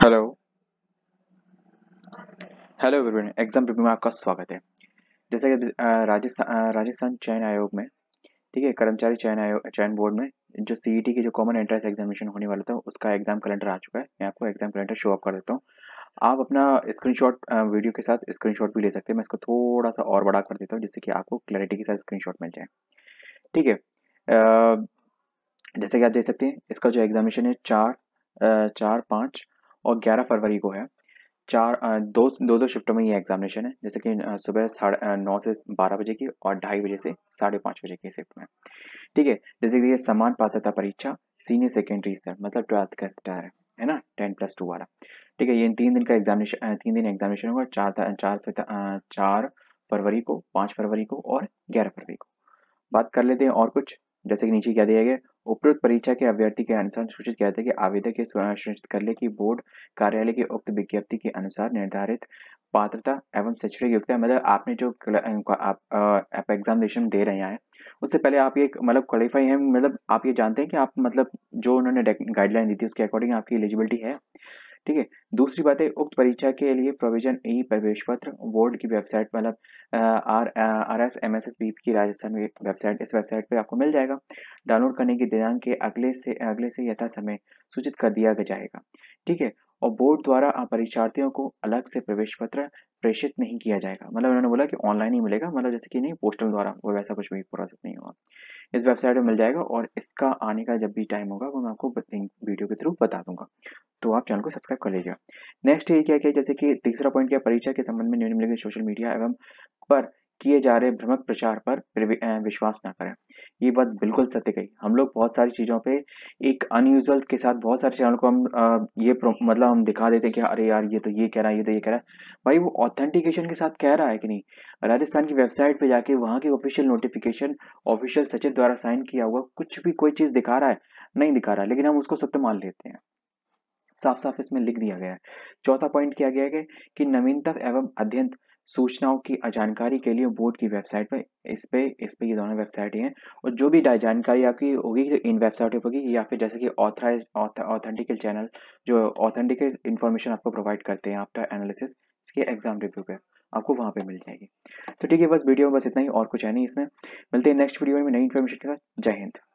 hello hello everyone exam preview में आपका स्वागत है जैसे कि राजस्थान राजस्थान चयन आयोग में ठीक है कर्मचारी चयन आयोग चयन बोर्ड में जो सीईटी e के जो कॉमन एंट्रेंस एग्जामिनेशन होने वाला था उसका एग्जाम कैलेंडर आ चुका है मैं आपको एग्जाम कैलेंडर शो अप कर देता हूँ आप अपना स्क्रीनशॉट वीडियो के साथ स्क्रीनशॉट भी ले सकते हैं मैं इसको थोड़ा सा और बड़ा कर देता हूँ जिससे कि आपको क्लैरिटी के साथ स्क्रीनशॉट मिल जाए ठीक है जैसे कि आप देख सकते हैं इसका जो एग्जामिनेशन है चार चार पाँच और ग्यारह फरवरी को है चार दो दो दो शिफ्टों में ये एग्जामिनेशन है जैसे कि सुबह साढ़े नौ से बारह बजे की और ढाई बजे से साढ़े पाँच बजे की शिफ्ट में ठीक है जैसे कि ये समान पात्रता परीक्षा सीनियर सेकेंडरी स्तर मतलब ट्वेल्थ का स्तर है है ना टेन प्लस टू वाला ठीक है ये तीन दिन का एग्जामिनेशन तीन दिन एग्जामिनेशन होगा चार चार से चार फरवरी को पाँच फरवरी को और ग्यारह फरवरी को बात कर लेते हैं और कुछ जैसे कि नीचे क्या दिया गया उपरोक्त परीक्षा के अभ्यर्थी के अनुसार सूचित कहते हैं कि आवेदक ये सुनिश्चित कर ले कि बोर्ड कार्यालय की उक्त विज्ञप्ति के अनुसार निर्धारित पात्रता एवं शैक्षणिक योग्यता मतलब आपने जो आप, आप एग्जामिनेशन दे रहे हैं उससे पहले आप ये मतलब क्वालिफाई हैं मतलब आप ये जानते हैं कि आप मतलब जो उन्होंने गाइडलाइन दी थी उसके अकॉर्डिंग आपकी एलिजिबिलिटी है ठीक है दूसरी बात है उक्त परीक्षा के लिए प्रोविजन ई प्रवेश पत्र बोर्ड की वेबसाइट मतलब R R S M S S B की राजस्थान वेबसाइट इस वेबसाइट पे आपको मिल जाएगा डाउनलोड करने की दिनांक के अगले से अगले से यथा समय सूचित कर दिया जाएगा ठीक है और बोर्ड द्वारा परीक्षार्थियों को अलग से प्रवेश पत्र प्रेषित नहीं किया जाएगा मतलब उन्होंने बोला कि ऑनलाइन ही मिलेगा मतलब जैसे कि नहीं पोस्टल द्वारा वो वैसा कुछ भी प्रोसेस नहीं होगा इस वेबसाइट में मिल जाएगा और इसका आने का जब भी टाइम होगा वो मैं आपको वीडियो के थ्रू बता दूंगा तो आप चैनल को सब्सक्राइब कर लीजिएगा नेक्स्ट ये क्या क्या जैसे कि तीसरा पॉइंट क्या परीक्षा के संबंध में निम्नलिखित सोशल मीडिया एवं पर किए जा रहे भ्रमक प्रचार पर विश्वास ना करें ये बात बिल्कुल सत्य कही हम लोग बहुत सारी चीज़ों पे एक अनयूजल के साथ बहुत सारे चैनल को हम ये मतलब हम दिखा देते हैं कि अरे यार ये तो ये कह रहा है ये तो ये कह रहा है भाई वो ऑथेंटिकेशन के साथ कह रहा है कि नहीं राजस्थान की वेबसाइट पे जाके वहाँ की ऑफिशियल नोटिफिकेशन ऑफिशियल सचिव द्वारा साइन किया हुआ कुछ भी कोई चीज़ दिखा रहा है नहीं दिखा रहा लेकिन हम उसको सत्य मान लेते हैं साफ साफ इसमें लिख दिया गया है चौथा पॉइंट किया गया है कि नवीनतम एवं अध्ययन सूचनाओं की जानकारी के लिए बोर्ड की वेबसाइट पर इस पे इस पे ये दोनों वेबसाइट हैं और जो भी जानकारी आपकी होगी तो इन वेबसाइट पर होगी या फिर जैसे कि ऑथराइज ऑथेंटिकल चैनल जो ऑथेंटिकल इन्फॉर्मेशन आपको प्रोवाइड करते हैं आपका एनालिसिस इसके एग्जाम रिव्यू पे आपको वहाँ पर मिल जाएगी तो ठीक है बस वीडियो में बस इतना ही और कुछ है नहीं इसमें मिलते हैं नेक्स्ट वीडियो में नई इन्फॉर्मेशन के साथ जय हिंद